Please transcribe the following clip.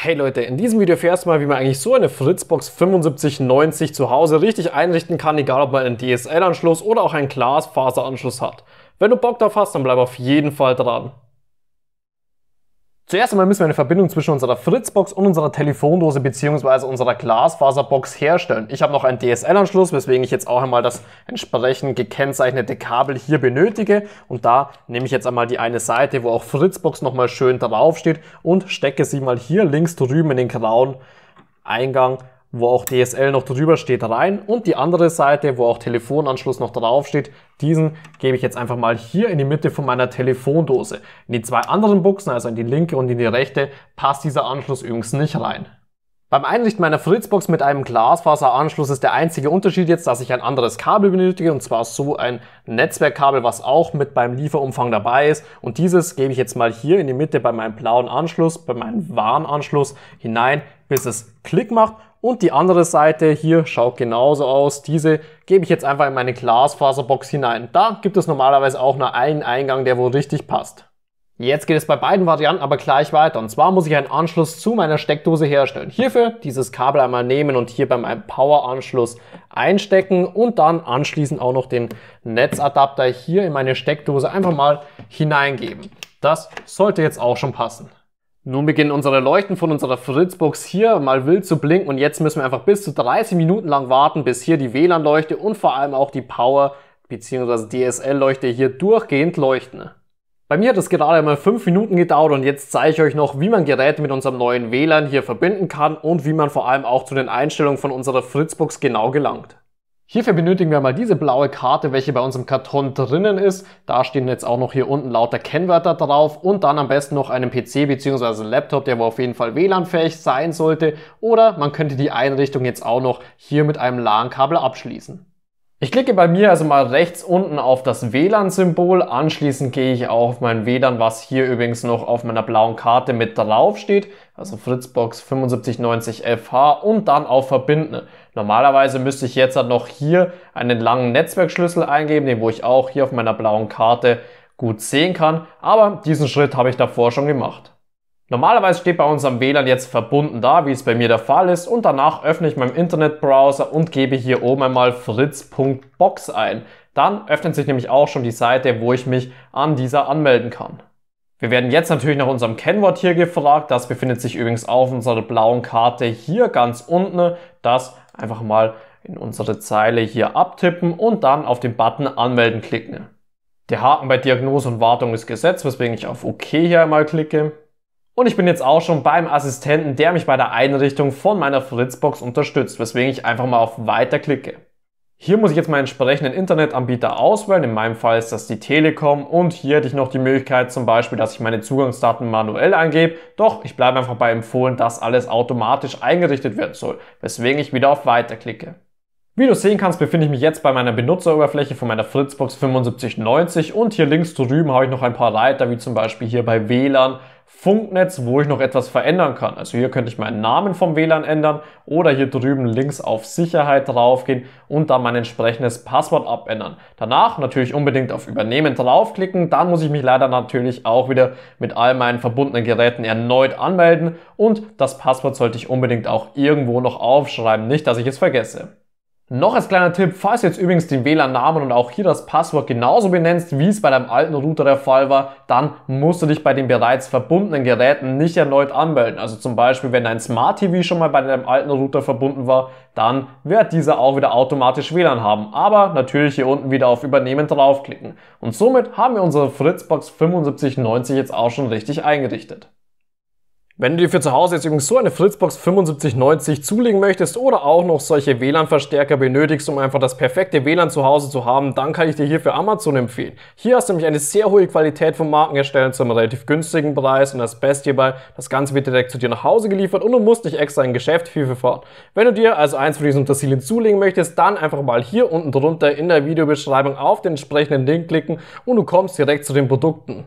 Hey Leute, in diesem Video erfährst du mal, wie man eigentlich so eine Fritzbox 7590 zu Hause richtig einrichten kann, egal ob man einen DSL-Anschluss oder auch einen Glasfaseranschluss hat. Wenn du Bock drauf hast, dann bleib auf jeden Fall dran. Zuerst einmal müssen wir eine Verbindung zwischen unserer Fritzbox und unserer Telefondose bzw. unserer Glasfaserbox herstellen. Ich habe noch einen DSL-Anschluss, weswegen ich jetzt auch einmal das entsprechend gekennzeichnete Kabel hier benötige. Und da nehme ich jetzt einmal die eine Seite, wo auch Fritzbox nochmal schön draufsteht und stecke sie mal hier links drüben in den grauen Eingang wo auch DSL noch drüber steht, rein und die andere Seite, wo auch Telefonanschluss noch drauf steht, diesen gebe ich jetzt einfach mal hier in die Mitte von meiner Telefondose. In die zwei anderen Buchsen, also in die linke und in die rechte, passt dieser Anschluss übrigens nicht rein. Beim Einrichten meiner Fritzbox mit einem Glasfaseranschluss ist der einzige Unterschied jetzt, dass ich ein anderes Kabel benötige und zwar so ein Netzwerkkabel, was auch mit beim Lieferumfang dabei ist und dieses gebe ich jetzt mal hier in die Mitte bei meinem blauen Anschluss, bei meinem Warnanschluss hinein, bis es Klick macht und die andere Seite hier schaut genauso aus. Diese gebe ich jetzt einfach in meine Glasfaserbox hinein. Da gibt es normalerweise auch nur einen Eingang, der wohl richtig passt. Jetzt geht es bei beiden Varianten aber gleich weiter. Und zwar muss ich einen Anschluss zu meiner Steckdose herstellen. Hierfür dieses Kabel einmal nehmen und hier bei meinem Power-Anschluss einstecken und dann anschließend auch noch den Netzadapter hier in meine Steckdose einfach mal hineingeben. Das sollte jetzt auch schon passen. Nun beginnen unsere Leuchten von unserer Fritzbox hier mal wild zu blinken und jetzt müssen wir einfach bis zu 30 Minuten lang warten, bis hier die WLAN-Leuchte und vor allem auch die Power- bzw. DSL-Leuchte hier durchgehend leuchten. Bei mir hat es gerade einmal 5 Minuten gedauert und jetzt zeige ich euch noch, wie man Geräte mit unserem neuen WLAN hier verbinden kann und wie man vor allem auch zu den Einstellungen von unserer Fritzbox genau gelangt. Hierfür benötigen wir mal diese blaue Karte, welche bei unserem Karton drinnen ist. Da stehen jetzt auch noch hier unten lauter Kennwörter drauf und dann am besten noch einen PC bzw. Laptop, der wohl auf jeden Fall WLAN-fähig sein sollte. Oder man könnte die Einrichtung jetzt auch noch hier mit einem LAN-Kabel abschließen. Ich klicke bei mir also mal rechts unten auf das WLAN-Symbol, anschließend gehe ich auf mein WLAN, was hier übrigens noch auf meiner blauen Karte mit drauf steht, also Fritzbox 7590FH und dann auf Verbinden. Normalerweise müsste ich jetzt halt noch hier einen langen Netzwerkschlüssel eingeben, den wo ich auch hier auf meiner blauen Karte gut sehen kann. Aber diesen Schritt habe ich davor schon gemacht. Normalerweise steht bei unserem WLAN jetzt verbunden da, wie es bei mir der Fall ist. Und danach öffne ich meinen Internetbrowser und gebe hier oben einmal fritz.box ein. Dann öffnet sich nämlich auch schon die Seite, wo ich mich an dieser anmelden kann. Wir werden jetzt natürlich nach unserem Kennwort hier gefragt. Das befindet sich übrigens auf unserer blauen Karte hier ganz unten. Das einfach mal in unsere Zeile hier abtippen und dann auf den Button Anmelden klicken. Der Haken bei Diagnose und Wartung ist gesetzt, weswegen ich auf OK hier einmal klicke. Und ich bin jetzt auch schon beim Assistenten, der mich bei der Einrichtung von meiner Fritzbox unterstützt, weswegen ich einfach mal auf Weiter klicke. Hier muss ich jetzt meinen entsprechenden Internetanbieter auswählen. In meinem Fall ist das die Telekom und hier hätte ich noch die Möglichkeit zum Beispiel, dass ich meine Zugangsdaten manuell eingebe. Doch ich bleibe einfach bei empfohlen, dass alles automatisch eingerichtet werden soll, weswegen ich wieder auf Weiter klicke. Wie du sehen kannst, befinde ich mich jetzt bei meiner Benutzeroberfläche von meiner Fritzbox 7590 und hier links drüben habe ich noch ein paar Reiter, wie zum Beispiel hier bei WLAN, Funknetz, wo ich noch etwas verändern kann. Also hier könnte ich meinen Namen vom WLAN ändern oder hier drüben links auf Sicherheit draufgehen und dann mein entsprechendes Passwort abändern. Danach natürlich unbedingt auf Übernehmen draufklicken. Dann muss ich mich leider natürlich auch wieder mit all meinen verbundenen Geräten erneut anmelden und das Passwort sollte ich unbedingt auch irgendwo noch aufschreiben, nicht dass ich es vergesse. Noch als kleiner Tipp, falls du jetzt übrigens den WLAN-Namen und auch hier das Passwort genauso benennst, wie es bei deinem alten Router der Fall war, dann musst du dich bei den bereits verbundenen Geräten nicht erneut anmelden. Also zum Beispiel, wenn dein Smart TV schon mal bei deinem alten Router verbunden war, dann wird dieser auch wieder automatisch WLAN haben. Aber natürlich hier unten wieder auf Übernehmen draufklicken. Und somit haben wir unsere Fritzbox 7590 jetzt auch schon richtig eingerichtet. Wenn du dir für zu Hause jetzt übrigens so eine Fritzbox 7590 zulegen möchtest oder auch noch solche WLAN-Verstärker benötigst, um einfach das perfekte WLAN zu Hause zu haben, dann kann ich dir hier für Amazon empfehlen. Hier hast du nämlich eine sehr hohe Qualität von Markenherstellern zu einem relativ günstigen Preis und das Beste hierbei, das Ganze wird direkt zu dir nach Hause geliefert und du musst nicht extra in Geschäft hierfür fahren. Wenn du dir also eins von diesen Untersilien zulegen möchtest, dann einfach mal hier unten drunter in der Videobeschreibung auf den entsprechenden Link klicken und du kommst direkt zu den Produkten.